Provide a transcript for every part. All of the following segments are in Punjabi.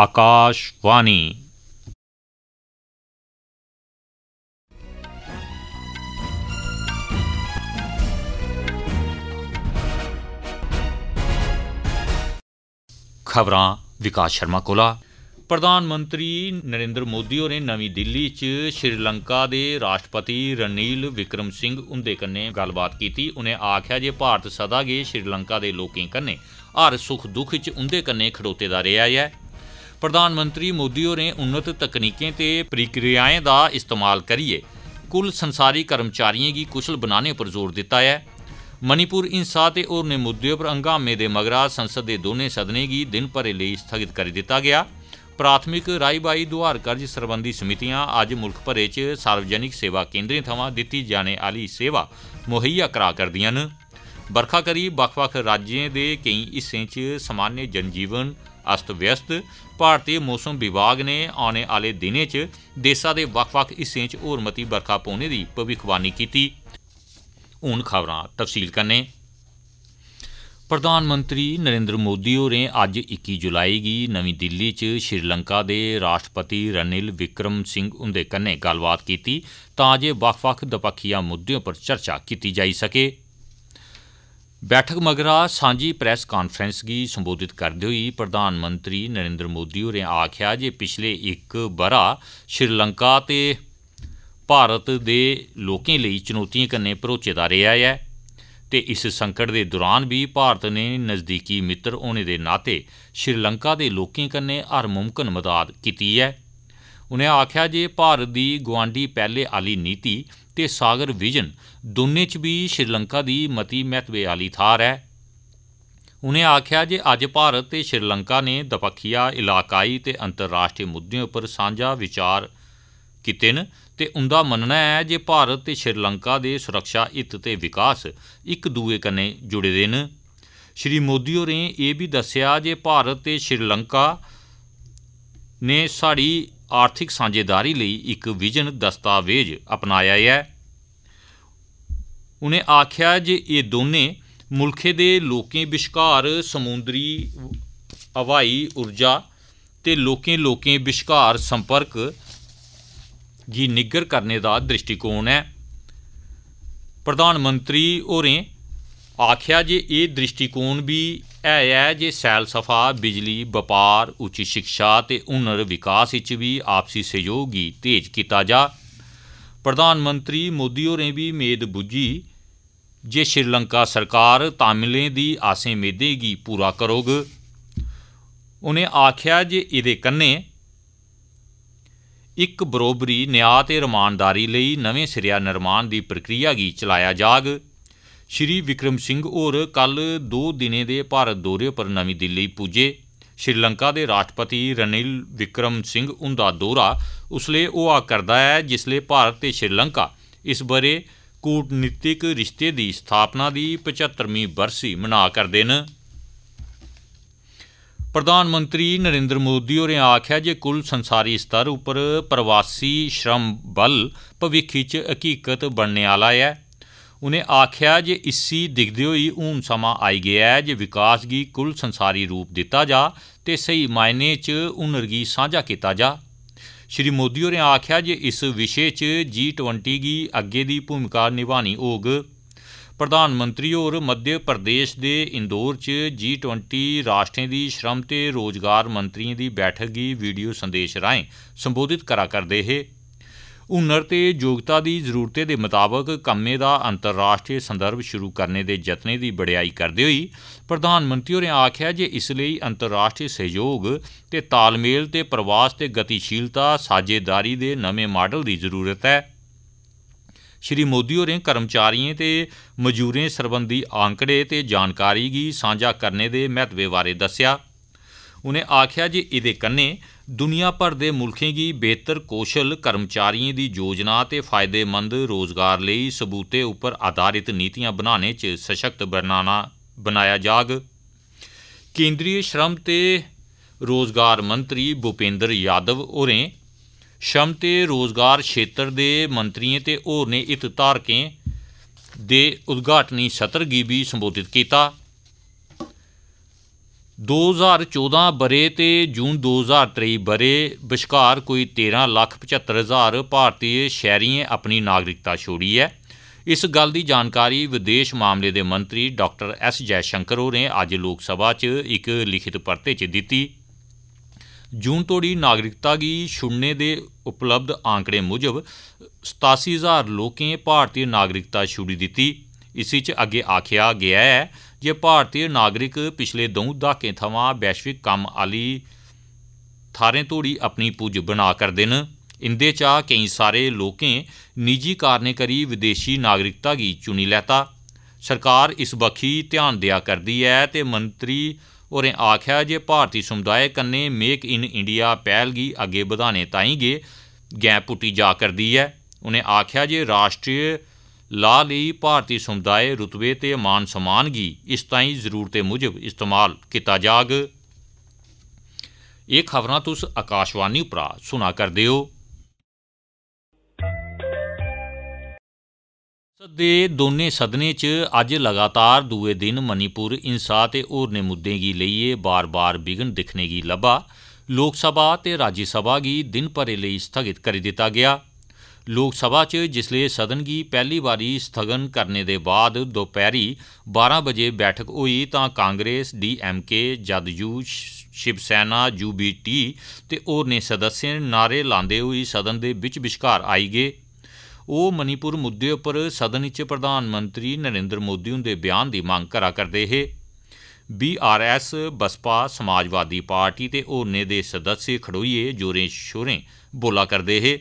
ਆਕਾਸ਼ਵਾਣੀ ਖਬਰਾਂ ਵਿਕਾਸ ਸ਼ਰਮਾ ਕੋਲਾ ਪ੍ਰਧਾਨ ਮੰਤਰੀ ਨਰਿੰਦਰ ਮੋਦੀ ਹੋरें ਨਵੀਂ ਦਿੱਲੀ 'ਚ ਸ਼੍ਰੀਲੰਕਾ ਦੇ ਰਾਸ਼ਟਰਪਤੀ ਰਣੀਲ ਵਿਕਰਮ ਸਿੰਘ ਉੰਦੇ ਕੰਨੇ ਗੱਲਬਾਤ ਕੀਤੀ ਉਹਨੇ ਆਖਿਆ ਜੇ ਭਾਰਤ ਸਦਾ ਗਏ ਸ਼੍ਰੀਲੰਕਾ ਦੇ ਲੋਕਾਂ ਕੰਨੇ ਹਰ ਸੁੱਖ ਦੁੱਖ 'ਚ ਉੰਦੇ ਕੰਨੇ ਖੜੋਤੇ ਦਾ ਰਿਹਾ ਹੈ ਪ੍ਰਧਾਨ ਮੰਤਰੀ ਮੋਦੀ ਹੋरें उन्नत तकनीकें ते प्रक्रियाएं दा इस्तेमाल करियै कुल संसारी कर्मचारियें गी कुशल बनाने पर जोर दित्ता ऐ मणिपुर हिंसा ते होरनें मुद्दें पर हंगामे दे मगरा संसद दे दौनें सदनें गी दिन भरै लेई स्थगित करी दित्ता गेआ प्राथमिक राई बाई दोआर कर्ज सरबंधी समितियां अज्ज मुल्ख भरै च सार्वजनिक सेवा केन्द्रें थमां दित्ती जाने आली सेवा मुहैया करा करदिआं न बरखा करी बक्ख बक्ख राज्यें दे केई हिस्सें च सामान्य जनजीवन अस्त व्यस्त भारतीय मौसम विभाग नै औने आह्ले दिनें च देसै दे बक्ख बक्ख हिस्सें च होर मती बरखा पौने दी भविक्खवाणी कीती हून खबरां तफसील कन्नै प्रधानमंत्री नरेन्द्र मोदी होरें अज्ज इक्की जुलाई गी नमीं दिल्ली च श्रीलंका दे राष्ट्रपति रनिल विक्रम सिंह हुंदे कन्नै गल्लबात कीती तां जे बक्ख बक्ख दपक्खी मुद्दें पर चर्चा कीती जाई सकै ਬੈਠਕ ਮਗਰਾ ਸਾਂਝੀ ਪ੍ਰੈਸ ਕਾਨਫਰੰਸ ਗੀ ਸੰਬੋਧਿਤ ਕਰਦੇ ਹੋਏ ਪ੍ਰਧਾਨ ਮੰਤਰੀ ਨਰਿੰਦਰ ਮੋਦੀ ਹੋरें ਆਖਿਆ ਜੇ ਪਿਛਲੇ ਇੱਕ ਬਰਾ ਸ਼੍ਰੀਲੰਕਾ ਤੇ ਭਾਰਤ ਦੇ ਲੋਕਾਂ ਲਈ ਚੁਣੌਤੀਆਂ ਕੰਨੇ ਭਰੋਚੇ ਦਾ ਰਿਹਾ ਹੈ ਤੇ ਇਸ ਸੰਕਟ ਦੇ ਦੌਰਾਨ ਵੀ ਭਾਰਤ ਨੇ ਨਜ਼ਦੀਕੀ ਮਿੱਤਰ ਹੋਣੇ ਦੇ ਨਾਤੇ ਸ਼੍ਰੀਲੰਕਾ ਦੇ ਲੋਕਾਂ ਕੰਨੇ ਹਰ ਮੁਮਕਨ ਮਦਦ ਕੀਤੀ ਹੈ ਉਹਨੇ ਆਖਿਆ ਜੇ ਭਾਰਤ ਦੀ ਗਵਾਂਡੀ ਪਹਿਲੇ ਆਲੀ ਨੀਤੀ ਤੇ ਸਾਗਰ ਵਿਜ਼ਨ ਦੋਨੇ ਚ ਵੀ ਸ਼੍ਰੀਲੰਕਾ ਦੀ ਮਤੀ ਮਹੱਤਵ ਵਾਲੀ ਥਾਰ ਹੈ ਉਹਨੇ ਆਖਿਆ ਜੇ ਅੱਜ ਭਾਰਤ ਤੇ ਸ਼੍ਰੀਲੰਕਾ ਨੇ ਦਪੱਖੀਆ ਇਲਾਕਾਈ ਤੇ ਅੰਤਰਰਾਸ਼ਟਰੀ ਮੁੱਦਿਆਂ ਉੱਪਰ ਸਾਂਝਾ ਵਿਚਾਰ ਕੀਤੇ ਨੇ ਤੇ ਉਹਦਾ ਮੰਨਣਾ ਹੈ ਜੇ ਭਾਰਤ ਤੇ ਸ਼੍ਰੀਲੰਕਾ ਦੇ ਸੁਰੱਖਿਆ ਹਿੱਤ ਤੇ ਵਿਕਾਸ ਇੱਕ ਦੂਏ ਕਨੇ ਜੁੜੇ ਦੇ ਨੇ ਸ਼੍ਰੀ ਮੋਦੀ ਹੋਰੇ ਇਹ ਵੀ ਦੱਸਿਆ ਜੇ ਭਾਰਤ ਤੇ ਸ਼੍ਰੀਲੰਕਾ ਨੇ ਸਾਡੀ ਆਰਥਿਕ ਸਾਂਝੇਦਾਰੀ ਲਈ ਇੱਕ ਵਿਜ਼ਨ ਦਸਤਾਵੇਜ਼ ਅਪਣਾਇਆ ਹੈ ਉਹਨੇ ਆਖਿਆ ਜੇ ਇਹ ਦੋਨੇ ਮੁਲਕੇ ਦੇ ਲੋਕਾਂ ਵਿਚਕਾਰ ਸਮੁੰਦਰੀ ਹਵਾਈ ਊਰਜਾ ਤੇ ਲੋਕਾਂ ਲੋਕਾਂ ਵਿਚਕਾਰ ਸੰਪਰਕ ਜੀ ਨਿਗਰ ਕਰਨੇ ਦਾ ਦ੍ਰਿਸ਼ਟੀਕੋਣ ਹੈ ਪ੍ਰਧਾਨ ਮੰਤਰੀ ਹੋਰੇ ਆਖਿਆ ਜੇ ਇਹ ਦ੍ਰਿਸ਼ਟੀਕੋਣ ਵੀ ਇਹ ਹੈ ਜੇ ਸੈਲਸਫਾ ਬਿਜਲੀ ਵਪਾਰ ਉੱਚ ਸਿੱਖਿਆ ਤੇ ਹੁਨਰ ਵਿਕਾਸ ਵਿੱਚ ਵੀ ਆਪਸੀ ਸਹਿਯੋਗ ਹੀ ਤੇਜ਼ ਕੀਤਾ ਜਾ ਪ੍ਰਧਾਨ ਮੰਤਰੀ ਮੋਦੀ ਹੋਰੇ ਵੀ ਮੇਦ 부ਜੀ ਜੇ ਸ਼੍ਰੀਲੰਕਾ ਸਰਕਾਰ ਤਾਮਿਲੇ ਦੀ ਆਸੇ ਮੇਦੇਗੀ ਪੂਰਾ ਕਰੋਗ ਉਹਨੇ ਆਖਿਆ ਜੇ ਇਹਦੇ ਕੰਨੇ ਇੱਕ ਬਰੋਬਰੀ ਨਿਆਂ ਤੇ ਰਮਾਨਦਾਰੀ ਲਈ ਨਵੇਂ ਸਿਰਿਆ ਨਿਰਮਾਣ ਦੀ ਪ੍ਰਕਿਰਿਆ ਗੀ ਚਲਾਇਆ ਜਾਗ ਸ਼੍ਰੀ ਵਿਕਰਮ ਸਿੰਘ ਔਰ ਕੱਲ 2 ਦਿਨੇ ਦੇ ਭਾਰਤ ਦੌਰੇ ਪਰ ਨਵੀਂ ਦਿੱਲੀ ਪੁੱਜੇ ਸ਼੍ਰੀਲੰਕਾ ਦੇ ਰਾਸ਼ਟਰਪਤੀ ਰਨਿਲ ਵਿਕਰਮ ਸਿੰਘ ਉਹਦਾ ਦੌਰਾ ਉਸਲੇ ਉਹ ਆ ਕਰਦਾ ਹੈ ਜਿਸਲੇ ਭਾਰਤ ਤੇ ਸ਼੍ਰੀਲੰਕਾ ਇਸ ਬਾਰੇ ਕੂਟਨੀਤਿਕ ਰਿਸ਼ਤੇ ਦੀ ਸਥਾਪਨਾ ਦੀ 75ਵੀਂ ਬਰਸੀ ਮਨਾ ਕਰਦੇ ਨੇ ਪ੍ਰਧਾਨ ਮੰਤਰੀ ਨਰਿੰਦਰ ਮੋਦੀ ਹੋਰੇ ਆਖਿਆ ਜੇ ਕੁੱਲ ਸੰਸਾਰੀ ਸਤਰ ਉੱਪਰ ਪ੍ਰਵਾਸੀ ਸ਼ਰਮ ਬਲ ਭਵਿੱਖ ਵਿੱਚ ਹਕੀਕਤ ਬਣਨੇ ਵਾਲਾ ਹੈ ਉਨੇ ਆਖਿਆ ਜੇ ਇਸੀ ਦਿਖਦੇ ਹੋਈ ਹੁਣ ਸਮਾਂ ਆਈ ਗਿਆ ਹੈ ਜੇ ਵਿਕਾਸ ਗੀ ਕੁੱਲ ਸੰਸਾਰੀ ਰੂਪ ਦਿੱਤਾ ਜਾ ਤੇ ਸਹੀ ਮਾਇਨੇ ਚ ਉਨਰਗੀ ਸਾਂਝਾ ਕੀਤਾ ਜਾ ਸ਼੍ਰੀ ਮੋਦੀ ਹੋਰੇ ਆਖਿਆ ਜੇ ਇਸ ਵਿਸ਼ੇ ਚ ਜੀ 20 ਗੀ ਅੱਗੇ ਦੀ ਭੂਮਿਕਾ ਨਿਭਾਣੀ ਹੋਗ ਪ੍ਰਧਾਨ ਮੰਤਰੀ ਹੋਰ ਮੱਧ ਪ੍ਰਦੇਸ਼ ਦੇ ਇੰਦੌਰ ਚ ਜੀ 20 ਰਾਸ਼ਟਰੀ ਦੀ ਸ਼ਰਮ ਤੇ ਰੋਜ਼ਗਾਰ ਮੰਤਰੀਆਂ ਦੀ ਬੈਠਕ ਦੀ ਵੀਡੀਓ ਸੰਦੇਸ਼ ਰਾਹੀਂ ਸੰਬੋਧਿਤ ਕਰਾ ਕਰਦੇ ਹੈ ਹੁਨਰ ਤੇ ਯੋਗਤਾ ਦੀ ਜ਼ਰੂਰਤੇ ਦੇ ਮੁਤਾਬਕ ਕੰਮੇ ਦਾ ਅੰਤਰਰਾਸ਼ਟਰੀ ਸੰਦਰਭ ਸ਼ੁਰੂ ਕਰਨੇ ਦੇ ਯਤਨੇ ਦੀ ਬੜਾਈ ਕਰਦੇ ਹੋਈ ਪ੍ਰਧਾਨ ਮੰਤਰੀ ਹੋਰੇ ਆਖਿਆ ਜੇ ਇਸ ਲਈ ਅੰਤਰਰਾਸ਼ਟਰੀ ਸਹਿਯੋਗ ਤੇ ਤਾਲਮੇਲ ਤੇ ਪ੍ਰਵਾਸ ਤੇ ਗਤੀਸ਼ੀਲਤਾ ਸਾਝੇਦਾਰੀ ਦੇ ਨਵੇਂ ਮਾਡਲ ਦੀ ਜ਼ਰੂਰਤ ਹੈ ਸ਼੍ਰੀ ਮੋਦੀ ਹੋਰੇ ਕਰਮਚਾਰੀਆਂ ਤੇ ਮਜ਼ਦੂਰਾਂ ਸਰਬੰਧੀ ਆંકੜੇ ਤੇ ਜਾਣਕਾਰੀ ਦੀ ਸਾਂਝਾ ਕਰਨੇ ਦੇ ਮਹੱਤਵ ਬਾਰੇ ਦੱਸਿਆ उनें आखेआ जे एह्दे कन्नै दुनिया भर दे मुल्खें गी बेह्तर कौशल कर्मचारिएं दी योजना ते फायदेमंद रोजगार लेई सबूतें उप्पर आधारित नीतिआं बनाने च सशक्त बनाया जाग केन्द्रीय श्रम ते रोजगार मंत्री भूपेन्द्र यादव होरें श्रम ते रोजगार क्षेत्र दे मंत्रिएं ते होरनें हितधारकें दे उद्घाटनी सत्र गी बी संबोधित कीता 2014 ਬਰੇ ਤੇ ਜੂਨ 2023 ਬਰੇ ਵਿਚਕਾਰ ਕੋਈ 13 ਲੱਖ ਹਜ਼ਾਰ ਭਾਰਤੀ ਸ਼ਹਿਰੀਏ ਆਪਣੀ ਨਾਗਰਿਕਤਾ ਛੋੜੀ ਹੈ ਇਸ ਗੱਲ ਦੀ ਜਾਣਕਾਰੀ ਵਿਦੇਸ਼ ਮਾਮਲੇ ਦੇ ਮੰਤਰੀ ਡਾਕਟਰ ਐਸ ਜੈ ਸ਼ੰਕਰ ਹੋਰੇ ਅੱਜ ਲੋਕ ਸਭਾ 'ਚ ਇੱਕ ਲਿਖਿਤ ਪਰਤੇ 'ਚ ਦਿੱਤੀ ਜੂਨ ਤੋੜੀ ਨਾਗਰਿਕਤਾ ਦੀ ਛੁੜਨੇ ਦੇ ਉਪਲਬਧ ਆંકੜੇ ਮੁਜਬ 87000 ਲੋਕਾਂ ਨੇ ਭਾਰਤੀ ਨਾਗਰਿਕਤਾ ਛੁੜੀ ਦਿੱਤੀ ਇਸੇ 'ਚ ਅੱਗੇ ਆਖਿਆ ਗਿਆ ਹੈ ਜੇ ਭਾਰਤੀ ਨਾਗਰਿਕ ਪਿਛਲੇ ਦੋ ਦਹਾਕੇ ਥਵਾਂ वैश्विक कम्म आह्ली थाह्रें तोहड़ी अपनी पुज्ज बना करदे न इंदे चा केई सारे लोकें निजी कारणें करी विदेशी नागरिकता गी चुनी लैता सरकार इस बक्खी ध्यान देआ करदी ऐ ते मंत्री होरें आखेआ जे भारती समुदाय कन्नै मेक इन इंडिया पैह्ल गी अग्गे बधाने ताईं गै गैंह पुट्टी जा करदी ऐ उनें आखेआ जे राष्ट्रीय ਲਾ ਲਈ ਭਾਰਤੀ ਸਮੁਦਾਇ ਰਤਬੇ ਤੇ ਮਾਨ ਸਮਾਨ ਗੀ ਇਸ ਤਾਈ ਜ਼ਰੂਰਤੇ ਮੁਜਬ ਇਸਤੇਮਾਲ ਕੀਤਾ ਜਾਗ ਇਹ ਖਬਰਾਂ ਤੁਸੀਂ ਆਕਾਸ਼ਵਾਨੀ ਉਪਰ ਸੁਣਾ ਕਰਦੇ ਹੋ ਦੇ ਦੋਨੇ ਸਦਨੇ 'ਚ ਅੱਜ ਲਗਾਤਾਰ ਦੂਏ ਦਿਨ ਮਨੀਪੁਰ ਇਨਸਾ ਤੇ ਨੇ ਮੁੱਦੇ ਗੀ ਲਈਏ ਬਾਰ-ਬਾਰ ਵਿਗਨ ਦਿਖਨੇ ਗੀ ਲੱਭਾ ਲੋਕ ਸਭਾ ਤੇ ਰਾਜ ਸਭਾ ਗੀ ਦਿਨ ਭਰੇ ਲਈ ਸਥਗਿਤ ਕਰ ਦਿੱਤਾ ਗਿਆ ਲੋਕ ਸਭਾ 'ਚ ਜਿਸ ਲਈ ਸਦਨ ਦੀ ਪਹਿਲੀ ਵਾਰੀ ਸਥਗਨ ਕਰਨੇ ਦੇ ਬਾਅਦ ਦੁਪਹਿਰੀ 12 ਵਜੇ ਬੈਠਕ ਹੋਈ ਤਾਂ ਕਾਂਗਰਸ ਡੀਐਮਕੇ ਜਦਯੂ ਸ਼ਿਵ ਸੈਨਾ ਯੂਬੀਟੀ ਤੇ ਹੋਰ ਨੇ ਸਦੱਸਿਆ ਨਾਰੇ ਲਾਉਂਦੇ ਹੋਏ ਸਦਨ ਦੇ ਵਿੱਚ ਵਿਚਕਾਰ ਆਈ ਗਏ ਉਹ ਮਨੀਪੁਰ ਮੁੱਦੇ ਉੱਪਰ ਸਦਨ ਵਿੱਚ ਪ੍ਰਧਾਨ ਮੰਤਰੀ ਨਰਿੰਦਰ ਮੋਦੀ ਹੁੰਦੇ ਬਿਆਨ ਦੀ ਮੰਗ ਕਰਾ ਕਰਦੇ ਹੈ ਬੀਆਰਐਸ ਬਸਪਾ ਸਮਾਜਵਾਦੀ ਪਾਰਟੀ ਤੇ ਹੋਰਨੇ ਦੇ ਸਦੱਸੇ ਖੜੋਈਏ ਜੋਰੇ ਸ਼ੋਰੇ ਬੋਲਾ ਕਰਦੇ ਹੈ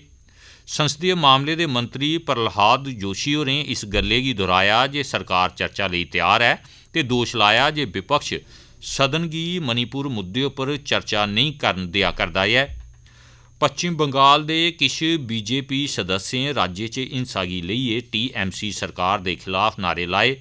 ਸੰਸਦੀ ਮਾਮਲੇ ਦੇ ਮੰਤਰੀ ਪ੍ਰਲਹਾਦ ਜੋਸ਼ੀ ਹੋਰੇ ਇਸ ਗੱਲੇ ਦੀ ਦੁਹਰਾਇਆ ਜੇ ਸਰਕਾਰ ਚਰਚਾ ਲਈ ਤਿਆਰ ਹੈ ਤੇ ਦੋਸ਼ ਲਾਇਆ ਜੇ ਵਿਪਕਸ਼ ਸਦਨ ਦੀ ਮਨੀਪੁਰ ਮੁੱਦੇ ਉੱਪਰ ਚਰਚਾ ਨਹੀਂ ਕਰਨ ਦਿਆ ਕਰਦਾ ਹੈ ਪੱਛਮੀ ਬੰਗਾਲ ਦੇ ਕਿਸ਼ ਬੀਜੇਪੀ ਸਦਸਿਆਂ ਰਾਜੇ ਚ ਇਨਸਾਗੀ ਲਈਏ ਟੀਐਮਸੀ ਸਰਕਾਰ ਦੇ ਖਿਲਾਫ ਨਾਰੇ ਲਾਏ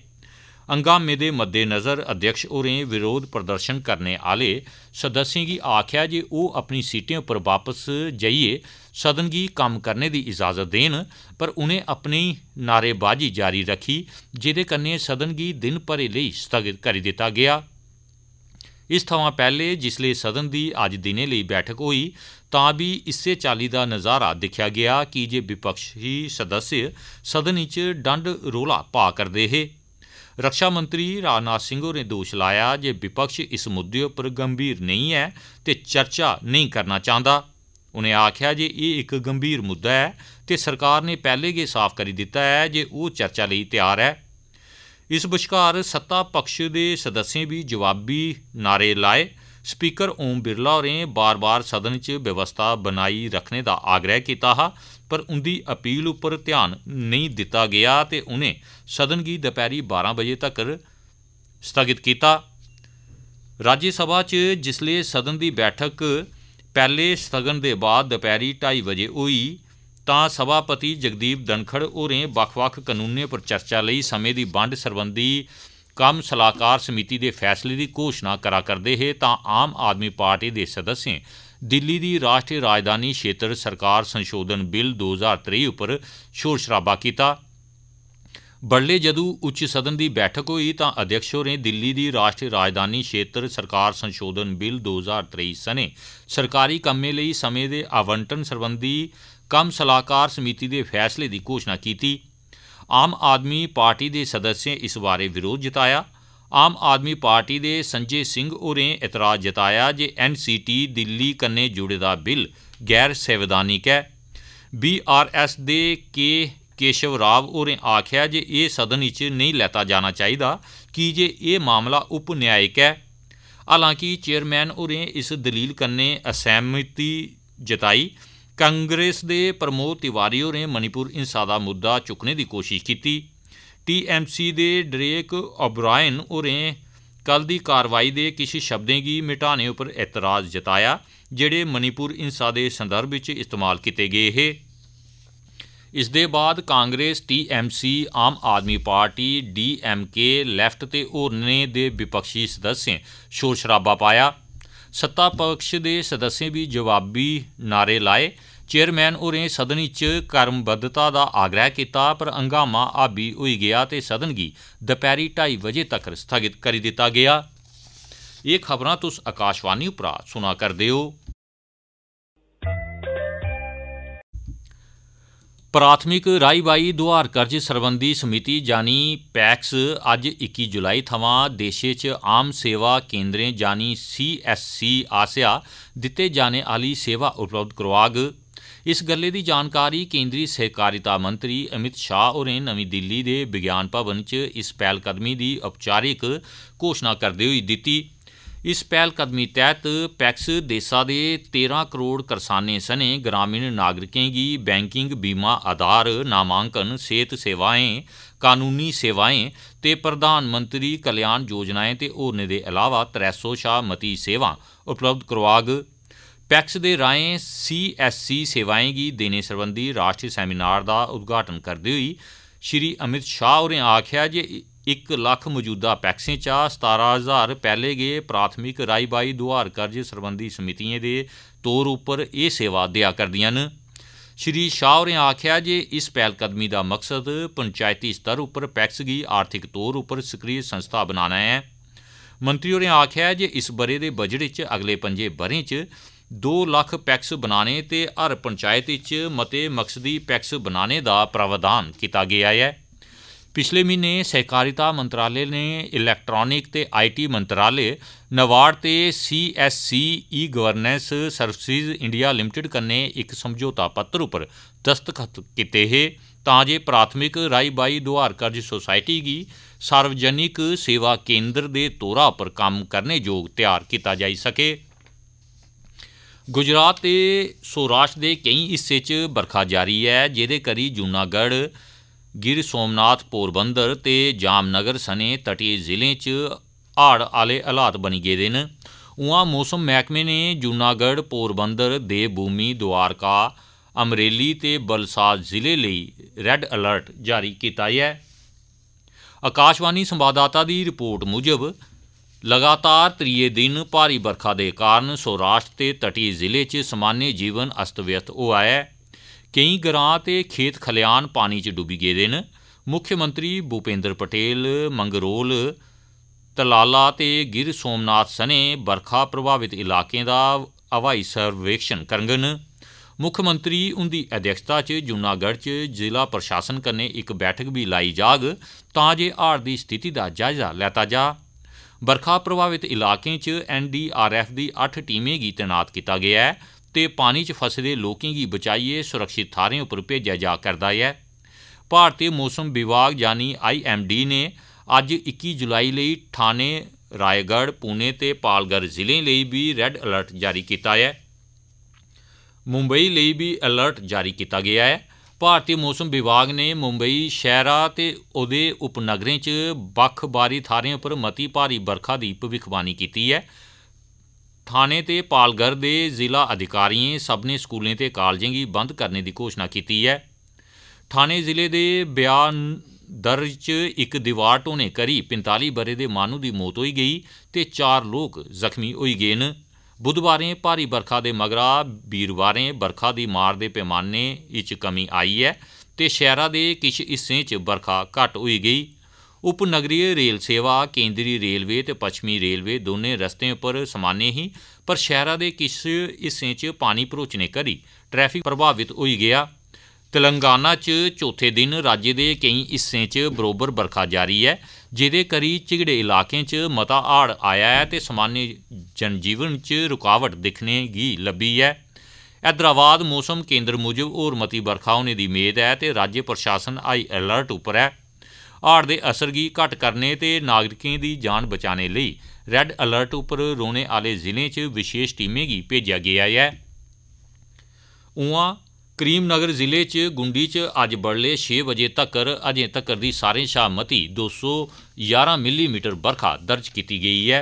ਹੰਗਾਮੇ ਦੇ ਮੱਦੇ ਮੱਦੇਨਜ਼ਰ ਅਧਿਕਸ਼ ਹੋਰੇ ਵਿਰੋਧ ਪ੍ਰਦਰਸ਼ਨ ਕਰਨ ਵਾਲੇ ਸਦੱਸੀ ਕੀ ਆਖਿਆ ਜੇ ਉਹ ਆਪਣੀ ਸੀਟਾਂ ਉੱਪਰ ਵਾਪਸ ਜਾਈਏ ਸਦਨ ਗੀ ਕੰਮ ਕਰਨੇ ਦੀ ਇਜਾਜ਼ਤ ਦੇਣ ਪਰ ਉਹਨੇ ਆਪਣੀ ਨਾਰੇਬਾਜ਼ੀ ਜਾਰੀ ਰੱਖੀ ਜਿਹਦੇ ਕੰਨੇ ਸਦਨ ਗੀ ਦਿਨ ਭਰੇ ਲਈ ਸਥਗਿਤ ਕਰ ਦਿੱਤਾ ਗਿਆ ਇਸ ਤੋਂ ਪਹਿਲੇ ਜਿਸ ਲਈ ਸਦਨ ਦੀ ਅੱਜ ਦਿਨੇ ਲਈ ਬੈਠਕ ਹੋਈ ਤਾਂ ਵੀ ਇਸੇ ਚਾਲੀ ਦਾ ਨਜ਼ਾਰਾ ਦਿਖਿਆ ਗਿਆ ਕਿ ਜੇ ਵਿਪਕਸ਼ੀ ਸਦੱਸ ਸਦਨ ਵਿੱਚ ਡੰਡ ਰੋਲਾ ਪਾ ਕਰਦੇ ਹੇ रक्षा मंत्री राजनाथ सिंह होरें दोश लाया जे विपक्ष इस मुद्दे उप्पर गंभीर नेईं ऐ ते चर्चा नेईं करना चांहदा उनें आखेआ जे एह् इक गंभीर मुद्दा ऐ ते सरकार नै पैहले गै साफ करी दित्ता ऐ जे ओह् चर्चा लेई तैयार ऐ इस बश्कार सत्ता पक्ष दे सदस्यें बी जवाबी नारे लाए स्पीकर ओम बिरला होरें बार बार सदन च व्यवस्था बनाई रक्खने दा आग्रह कीता हा ਪਰ ਉਹਦੀ ਅਪੀਲ ਉੱਪਰ ਧਿਆਨ ਨਹੀਂ ਦਿੱਤਾ ਗਿਆ ਤੇ ਉਹਨੇ ਸਦਨ ਦੀ ਦੁਪਹਿਰੀ 12 ਵਜੇ ਤੱਕ ਸਥਗਿਤ ਕੀਤਾ ਰਾਜ ਸਭਾ 'ਚ ਜਿਸਲੇ ਸਦਨ ਦੀ ਬੈਠਕ ਪਹਿਲੇ ਸਥਗਨ ਦੇ ਬਾਅਦ ਦੁਪਹਿਰੀ 2:30 ਵਜੇ ਹੋਈ ਤਾਂ ਸਭਾਪਤੀ ਜਗਦੀਪ ਦਨਖੜ ਹੋਰੇ ਵੱਖ-ਵੱਖ ਕਾਨੂੰਨੇ ਪਰ ਚਰਚਾ ਲਈ ਸਮੇਂ ਦੀ ਵੰਡ ਸੰਬੰਧੀ ਕੰਮ ਸਲਾਹਕਾਰ ਸਮਿਤੀ ਦੇ ਫੈਸਲੇ ਦੀ ਘੋਸ਼ਣਾ ਕਰਾ ਕਰਦੇ ਹੈ ਤਾਂ ਆਮ ਆਦਮੀ ਪਾਰਟੀ ਦੇ ਸਦਸਿਆਂ ਦਿੱਲੀ ਦੀ ਰਾਸ਼ਟਰੀ ਰਾਜਧਾਨੀ ਖੇਤਰ ਸਰਕਾਰ ਸੰਸ਼ੋਧਨ ਬਿੱਲ 2023 ਉੱਪਰ ਸ਼ੋਰ ਸ਼ਰਾਬਾ ਕੀਤਾ ਬੜਲੇ ਜਦੂ ਉੱਚ ਸਦਨ ਦੀ ਬੈਠਕ ਹੋਈ ਤਾਂ ਅਧਿਕਸ਼ ਹੋਰੇ ਦਿੱਲੀ ਦੀ ਰਾਸ਼ਟਰੀ ਰਾਜਧਾਨੀ ਖੇਤਰ ਸਰਕਾਰ ਸੰਸ਼ੋਧਨ ਬਿੱਲ 2023 ਸਨੇ ਸਰਕਾਰੀ ਕੰਮੇ ਲਈ ਸਮੇਂ ਦੇ ਆਵੰਟਨ ਸੰਬੰਧੀ ਕਮ ਸਲਾਹਕਾਰ ਸਮਿਤੀ ਦੇ ਫੈਸਲੇ ਦੀ ਘੋਸ਼ਣਾ ਕੀਤੀ ਆਮ ਆਦਮੀ ਪਾਰਟੀ ਦੇ ਸਦੱਸਿਆਂ ਇਸ ਬਾਰੇ ਵਿਰੋਧ ਜਤਾਇਆ ਆਮ ਆਦਮੀ ਪਾਰਟੀ ਦੇ ਸੰਜੇ ਸਿੰਘ ਉਰੇ ਇਤਰਾਜ਼ ਜਤਾਇਆ ਜੇ ਐਨਸੀਟੀ ਦਿੱਲੀ ਕੰਨੇ ਜੁੜੇ ਦਾ ਬਿੱਲ ਗੈਰ ਸੰਵਿਧਾਨਿਕ ਹੈ ਬੀਆਰਐਸ ਦੇ ਕੇ ਕੇਸ਼ਵ ਰਾਵ ਉਰੇ ਆਖਿਆ ਜੇ ਇਹ ਸਦਨ ਵਿੱਚ ਨਹੀਂ ਲੈਤਾ ਜਾਣਾ ਚਾਹੀਦਾ ਕਿ ਜੇ ਇਹ ਮਾਮਲਾ ਉਪ ਨਿਆਇਕ ਹੈ ਹਾਲਾਂਕਿ ਚੇਅਰਮੈਨ ਉਰੇ ਇਸ ਦਲੀਲ ਕੰਨੇ ਅਸਹਿਮਤੀ ਜਤਾਈ ਕਾਂਗਰਸ ਦੇ ਪ੍ਰਮੋਤ ਤਿਵਾਰੀ ਹੋਰੇ ਮਨੀਪੁਰ ਇਨਸਾਦਾ ਮੁੱਦਾ ਚੁੱਕਣੇ ਦੀ ਕੋਸ਼ਿਸ਼ ਕੀਤੀ टीएमसी ਦੇ ਡਰੇਕ ਓਬਰਾਇਨ ਉਰੇ ਕੱਲ ਦੀ ਕਾਰਵਾਈ ਦੇ ਕਿਸੇ ਸ਼ਬਦਾਂ ਦੀ ਮਿਟਾਣੇ ਉੱਪਰ ਇਤਰਾਜ਼ ਜਤਾਇਆ ਜਿਹੜੇ ਮਨੀਪੁਰ ਇਨਸਾ ਦੇ ਸੰਦਰਭ ਵਿੱਚ ਇਸਤੇਮਾਲ ਕੀਤੇ ਗਏ ਹੈ ਇਸ ਦੇ ਬਾਅਦ Congress TMC Aam Aadmi party DMK left ਤੇ ਹੋਰਨੇ ਦੇ ਵਿਪਕਸ਼ੀ ਸਦੱਸੇ ਸ਼ੋਰ ਸ਼ਰਾਬਾ ਪਾਇਆ ਸੱਤਾ ਪਕਸ਼ ਦੇ ਸਦੱਸੇ ਵੀ ਜਵਾਬੀ ਨਾਰੇ ਲਾਏ ਚੇਅਰਮੈਨ ਉਰੇ ਸਦਨੀ ਚ ਕਰਮਬੱਧਤਾ ਦਾ ਆਗਰਾ ਕੀਤਾ ਪਰ ਅੰਗਾਮਾ ਆਬੀ ਹੋਈ ਗਿਆ ਤੇ ਸਦਨ ਦੀ ਦੁਪਹਿਰੀ 2:30 ਵਜੇ ਤੱਕ ਸਥਗਿਤ ਕਰ ਦਿੱਤਾ ਗਿਆ ਇਹ ਖਬਰਾਂ ਤੁਸ ਆਕਾਸ਼ਵਾਣੀ ਉਪਰਾ ਸੁਣਾ ਕਰਦੇ ਹੋ ਪ੍ਰਾਥਮਿਕ ਰਾਈਬਾਈ ਦੁਆਰ ਕਰਜ ਸਰਬੰਧੀ ਸਮਿਤੀ ਜਾਨੀ ਪੈਕਸ ਅੱਜ 21 ਜੁਲਾਈ ਥਵਾ ਦੇਸ਼ੇ ਚ ਆਮ ਸੇਵਾ ਕੇਂਦਰੇ ਜਾਨੀ ਸੀਐਸਸੀ ਆਸਿਆ ਦਿੱਤੇ ਜਾਣੇ ਵਾਲੀ ਸੇਵਾ ਉਪਲਬਧ ਕਰਵਾਗ इस गल्लै दी जानकारी केन्द्री सैहकारिता मंत्री अमित शाह होरें नमीं दिल्ली दे विज्ञान भवन च इस पैहलकदमी दी औपचारिक घोषणा करदे होई दित्ती इस पैहलकदमी तैह्त पैक्स देसै दे तेरां करोड़ करसानें सने ग्रामीण नागरिकें गी बैंकिंग बीमा आधार नामांकन सेहत सेवाएं कानूनी सेवाएं ते प्रधानमंत्री कल्याण योजनाएं ते होरनें दे अलावा त्रै सौ शा मती सेवां उपलब्ध करोआग ਪੈਕਸ ਦੇ ਰਾਏ ਸੀਐਸਸੀ ਸੇਵਾਵਾਂ ਸੇਵਾਏਂਗੀ ਦੇਣੇ ਸੰਬੰਧੀ ਰਾਸ਼ਟਰੀ ਸੈਮੀਨਾਰ ਦਾ ਉਦਘਾਟਨ ਕਰਦੇ ਹੋਏ ਸ਼੍ਰੀ ਅਮਿਤ ਸ਼ਾਹ ਹੋਰੇ ਆਖਿਆ ਜੇ 1 ਲੱਖ ਮੌਜੂਦਾ ਪੈਕਸੇਂ ਚਾ 17000 ਪਹਿਲੇ ਗਏ ਪ੍ਰਾਥਮਿਕ ਰਾਈਬਾਈ ਦੁਆਰ ਕਰਜ਼ੇ ਸੰਬੰਧੀ ਸਮਿਤੀਆਂ ਦੇ ਤੌਰ ਉੱਪਰ ਇਹ ਸੇਵਾ ਦਿਆ ਕਰਦੀਆਂ ਨੇ ਸ਼੍ਰੀ ਸ਼ਾਹ ਹੋਰੇ ਆਖਿਆ ਜੇ ਇਸ ਪਹਿਲ ਕਦਮੀ ਦਾ ਮਕਸਦ ਪੰਚਾਇਤੀ ਸਤਰ ਉੱਪਰ ਪੈਕਸ ਦੀ ਆਰਥਿਕ ਤੌਰ ਉੱਪਰ ਸਕਰੀ ਸੰਸਥਾ ਬਣਾਉਣਾ ਹੈ ਮੰਤਰੀ ਹੋਰੇ ਆਖਿਆ ਜੇ ਇਸ ਬਰੇ ਦੇ ਬਜਟ ਵਿੱਚ ਅਗਲੇ 5 ਬਰੇ ਵਿੱਚ 2 ਲੱਖ ਪੈਕਸ ਬਣਾਣੇ ਤੇ ਹਰ ਪੰਚਾਇਤ ਵਿੱਚ ਮਤੇ ਮਕਸਦੀ ਪੈਕਸ ਬਣਾਣੇ ਦਾ ਪ੍ਰਵਧਾਨ ਕੀਤਾ ਗਿਆ ਹੈ ਪਿਛਲੇ ਮਹੀਨੇ ਸਹਿਕਾਰਿਤਾ ਮੰਤਰਾਲੇ ਨੇ ਇਲੈਕਟ੍ਰੋਨਿਕ ਤੇ ਆਈਟੀ ਮੰਤਰਾਲੇ ਨਵਾਰ ਤੇ CSC e governance services India limited ਕੰਨੇ ਇੱਕ ਸਮਝੌਤਾ ਪੱਤਰ ਉੱਪਰ ਦਸਤਖਤ ਕੀਤੇ ਹੈ ਤਾਂ ਜੇ ਪ੍ਰਾਥਮਿਕ ਰਾਈਬਾਈ ਦੁਆਰ ਕਰਜ ਸੁਸਾਇਟੀ ਦੀ ਸਾਰਵਜਨਿਕ ਸੇਵਾ ਕੇਂਦਰ ਦੇ ਤੌਰ 'ਤੇ ਕੰਮ ਕਰਨੇ ਯੋਗ ਤਿਆਰ ਕੀਤਾ ਜਾਈ ਸਕੇ ਗੁਜਰਾਤ ਤੇ ਸੋਰਾਸ਼ ਦੇ ਕਈ ਹਿੱਸੇ 'ਚ ਬਰਖਾ ਜਾਰੀ ਹੈ ਜਿਹਦੇ ਕਰੀ ਜੂਨਾਗੜ੍ਹ ਗਿਰ ਸੋਮਨਾਥ ਪੋਰਬੰਦਰ ਤੇ ਜਾਮਨਗਰ ਸਨੇ ਤਟੀ ਜ਼ਿਲ੍ਹੇ 'ਚ ਹੜ੍ਹ ਆਲੇ ਹਾਲਾਤ ਬਣੀ ਗਏ ਨੇ ਉਹਾਂ ਮੌਸਮ ਮਹਿਕਮੇ ਨੇ ਜੂਨਾਗੜ੍ਹ ਪੋਰਬੰਦਰ ਦੇ ਭੂਮੀ ਦੁਆਰਕਾ ਅਮਰੇਲੀ ਤੇ ਬਲਸਾਦ ਜ਼ਿਲ੍ਹੇ ਲਈ ਰੈੱਡ ਅਲਰਟ ਜਾਰੀ ਕੀਤਾ ਹੈ ਆਕਾਸ਼ਵਾਣੀ ਸੰਵਾਦਦਾਤਾ ਦੀ ਰਿਪੋਰਟ ਮੁਜਬ ਲਗਾਤਾਰ ਤ੍ਰੀਏ ਦਿਨ ਭਾਰੀ ਬਰਖਾ ਦੇ ਕਾਰਨ ਸੌਰਾਸ਼ਟਰ ਤੇ ਤਟੀ ਜ਼ਿਲ੍ਹੇ 'ਚ ਸਮਾਨੇ ਜੀਵਨ ਅਸਤਵਿਅਤ ਹੋਇਆ ਹੈ ਕਈ ਗਰਾਂ ਤੇ ਖੇਤ ਖਲਿਆਣ ਪਾਣੀ 'ਚ ਡੁੱਬੀ ਗਏ ਦੇਨ ਮੁੱਖ ਮੰਤਰੀ ਭੂਪੇਂਦਰ ਪਟੇਲ ਮੰਗਰੋਲ ਤਲਾਲਾ ਤੇ ਗਿਰ ਸੋਮਨਾਥ ਸਨੇ ਬਰਖਾ ਪ੍ਰਭਾਵਿਤ ਇਲਾਕਿਆਂ ਦਾ ਹਵਾਈ ਸਰਵੇਖਣ ਕਰਨਗੇ ਮੁੱਖ ਮੰਤਰੀ ਉਹਦੀ ਅਧਿਕਸ਼ਤਾ 'ਚ ਜੂਨਾਗੜ੍ਹ 'ਚ ਜ਼ਿਲ੍ਹਾ ਪ੍ਰਸ਼ਾਸਨ ਕਨੇ ਇੱਕ ਬੈਠਕ ਵੀ ਲਾਈ ਜਾਗ ਤਾਂ ਜੇ ਹਾੜ ਦੀ ਸਥਿਤੀ ਦਾ ਜਾਇਜ਼ਾ ਲੈਤਾ ਜਾ ਬਰਖਾ ਪ੍ਰਭਾਵਿਤ ਇਲਾਕਿਆਂ 'ਚ ਐਨਡੀਆਰਐਫ ਦੀ 8 ਟੀਮਾਂ ਗੀ ਤਨਾਤ ਕੀਤਾ ਗਿਆ ਹੈ ਤੇ ਪਾਣੀ 'ਚ ਫਸਦੇ ਲੋਕਾਂ ਦੀ ਬਚਾਈਏ ਸੁਰੱਖਿਤ ਥਾਰਿਆਂ ਉੱਪਰ ਭੇਜਿਆ ਜਾ ਕਰਦਾ ਹੈ ਭਾਰਤੀ ਮੌਸਮ ਵਿਭਾਗ ਯਾਨੀ ਆਈਐਮਡੀ ਨੇ ਅੱਜ 21 ਜੁਲਾਈ ਲਈ ਥਾਣੇ ਰਾਏਗੜ ਪੂਨੇ ਤੇ ਪਾਲਗਰ ਜ਼ਿਲ੍ਹੇ ਲਈ ਵੀ ਰੈੱਡ ਅਲਰਟ ਜਾਰੀ ਕੀਤਾ ਹੈ ਮੁੰਬਈ ਲਈ ਵੀ ਅਲਰਟ ਜਾਰੀ ਕੀਤਾ ਗਿਆ ਹੈ ਭਾਰਤੀ ਮੌਸਮ ਵਿਭਾਗ ਨੇ ਮੁੰਬਈ ਸ਼ਹਿਰਾ ਤੇ ਉਹਦੇ ਉਪਨਗਰਾਂ 'ਚ ਬੱਖ ਬਾਰੀ ਥਾਰਿਆਂ ਉੱਪਰ ਮਤੀ ਭਾਰੀ ਬਰਖਾ ਦੀ ਭਵਿੱਖਬਾਣੀ ਕੀਤੀ ਹੈ ਥਾਣੇ ਤੇ ਪਾਲਗਰ ਦੇ ਜ਼ਿਲ੍ਹਾ ਅਧਿਕਾਰੀਆਂ ਸਭ ਨੇ ਸਕੂਲਾਂ ਤੇ ਕਾਲਜਾਂ ਦੀ ਬੰਦ ਕਰਨ ਦੀ ਘੋਸ਼ਣਾ ਕੀਤੀ ਹੈ ਥਾਣੇ ਜ਼ਿਲ੍ਹੇ ਦੇ ਬਿਆਨ ਦਰਜ 'ਚ ਇੱਕ ਦੀਵਾਰ ਟੋਨੇ ਕਰੀ 45 ਬਰੇ ਦੇ ਮਾਨੂ ਦੀ ਮੌਤ ਹੋਈ ਗਈ ਤੇ 4 ਲੋਕ ਜ਼ਖਮੀ ਹੋਈ ਗਏ ਨੇ ਬੁੱਧਵਾਰੇ ਭਾਰੀ ਵਰਖਾ ਦੇ ਮਗਰਾ ਵੀਰਵਾਰੇ ਵਰਖਾ ਦੀ ਮਾਰ ਦੇ ਪੈਮਾਨੇ ਵਿੱਚ ਕਮੀ ਆਈ ਹੈ ਤੇ ਸ਼ਹਿਰਾਂ ਦੇ ਕਿਛ ਹਿੱਸੇ 'ਚ ਵਰਖਾ ਘਟ ਹੋਈ ਗਈ ਉਪਨਗਰੀ ਰੇਲ ਸੇਵਾ ਕੇਂਦਰੀ ਰੇਲਵੇ ਤੇ ਪੱਛਮੀ ਰੇਲਵੇ ਦੋਨੇ ਰਸਤੇ ਉੱਪਰ ਸਮਾਨੇ ਹੀ ਪਰ ਸ਼ਹਿਰਾਂ ਦੇ ਕਿਸ ਹਿੱਸੇ 'ਚ ਪਾਣੀ ਭਰੋਚਨੇ ਕਰੀ ਟ੍ਰੈਫਿਕ ਪ੍ਰਭਾਵਿਤ ਹੋਈ ਗਿਆ ਤੇਲੰਗਾਨਾ 'ਚ ਚੌਥੇ ਦਿਨ ਰਾਜ ਦੇ ਕਈ ਹਿੱਸੇ 'ਚ ਬਰੋਬਰ ਵਰਖਾ ਜਾਰੀ ਹੈ ਜਿਹਦੇ ਕਰੀ ਝਿਗੜੇ ਇਲਾਕਿਆਂ 'ਚ ਮਤਾ ਆੜ ਆਇਆ ਹੈ ਤੇ ਸਮਾਨੀ ਜਨਜੀਵਨ 'ਚ ਰੁਕਾਵਟ ਦਿਖਣੇ ਗੀ ਲੱਭੀ ਹੈ ਐਦਰਾਬਾਦ ਮੌਸਮ ਕੇਂਦਰ ਮੁਜਬ ਹੋਰ ਮਤੀ ਵਰਖਾ ਹੋਣੇ ਦੀ ਉਮੀਦ ਹੈ ਤੇ ਰਾਜ ਪ੍ਰਸ਼ਾਸਨ ਆਈ ਅਲਰਟ ਉੱਪਰ ਹੈ ਆੜ ਦੇ ਅਸਰ ਗੀ ਘਟ ਕਰਨੇ ਤੇ ਨਾਗਰਿਕਾਂ ਦੀ ਜਾਨ ਬਚਾਣੇ ਲਈ ਰੈੱਡ ਅਲਰਟ ਉੱਪਰ ਰੋਣੇ ਵਾਲੇ ਜ਼ਿਲ੍ਹੇ 'ਚ ਵਿਸ਼ੇਸ਼ ਟੀਮੇ ਗੀ ਭੇਜਿਆ ਗਿਆ ਹੈ ਉਹਾਂ ਕਰੀਮਨਗਰ ਜ਼ਿਲ੍ਹੇ 'ਚ ਗੁੰਡੀ 'ਚ ਅੱਜ ਬੜਲੇ 6 ਵਜੇ ਤੱਕਰ ਅਜੇ ਤੱਕਰ ਦੀ ਸਾਰੇ ਸ਼ਾਮ ਮਤੀ 211 ਮਿਲੀਮੀਟਰ ਬਰਖਾ ਦਰਜ ਕੀਤੀ ਗਈ ਹੈ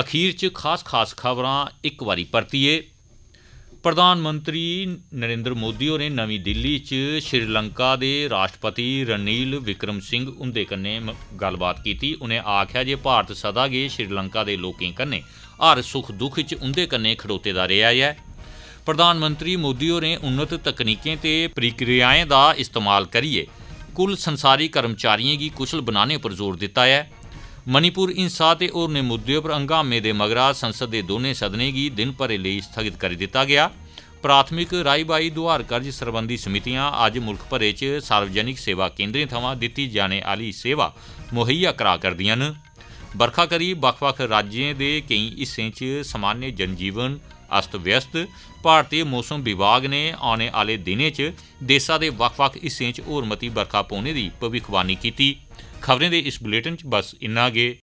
ਅਖੀਰ 'ਚ ਖਾਸ-ਖਾਸ ਖਬਰਾਂ ਇੱਕ ਵਾਰੀ ਪਰਤੀਏ ਪ੍ਰਧਾਨ ਮੰਤਰੀ ਨਰਿੰਦਰ ਮੋਦੀ ਹੋਰੇ ਨਵੀਂ ਦਿੱਲੀ 'ਚ ਸ਼੍ਰੀਲੰਕਾ ਦੇ ਰਾਸ਼ਟਰਪਤੀ ਰਣੀਲ ਵਿਕਰਮ ਸਿੰਘ ਉੰਦੇ ਕੰਨੇ ਗੱਲਬਾਤ ਕੀਤੀ ਉਹਨੇ ਆਖਿਆ ਜੇ ਭਾਰਤ ਸਦਾ ਗੇ ਸ਼੍ਰੀਲੰਕਾ ਦੇ ਲੋਕਾਂ ਕੰਨੇ ਹਰ ਸੁੱਖ ਦੁੱਖ 'ਚ ਉੰਦੇ ਕੰਨੇ ਖੜੋਤੇ ਦਾ ਰਿਹਾ ਹੈ ਪ੍ਰਧਾਨ ਮੰਤਰੀ ਮੋਦੀ ਹੋरें उन्नत तकनीकें ते प्रक्रियाएं दा इस्तेमाल करियै कुल संसारी कर्मचारियें गी कुशल बनाने पर जोर दित्ता ऐ मणिपुर हिंसा ते होरनें मुद्दें पर हंगामे दे मगरा संसद दे दौनें सदनें गी दिन भरै लेई स्थगित करी दित्ता गेआ प्राथमिक राई बाई दोआर कर्ज सरबंधी समितियां अज्ज मुल्ख भरै च सार्वजनिक सेवा केन्द्रें थमां दित्ती जाने आह्ली सेवा मुहैया करा करदियां न बरखा करी बक्ख बक्ख राज्यें दे केई हिस्सें च सामान्य जनजीवन ਅਸਤ ਵਿਅਸਤ ਭਾਰਤੀ ਮੌਸਮ ਵਿਭਾਗ ਨੇ ਆਉਣ ਵਾਲੇ ਦਿਨੇ 'ਚ ਦੇਸ਼ਾਂ ਦੇ ਵੱਖ-ਵੱਖ ਹਿੱਸਿਆਂ 'ਚ ਹੋਰ ਮਤੀ ਵਰਖਾ ਪਾਉਣੇ ਦੀ ਭਵਿੱਖਬਾਣੀ ਕੀਤੀ ਖਬਰਾਂ ਦੇ ਇਸ ਬੁਲੇਟਿਨ 'ਚ ਬਸ ਇੰਨਾ ਗੇ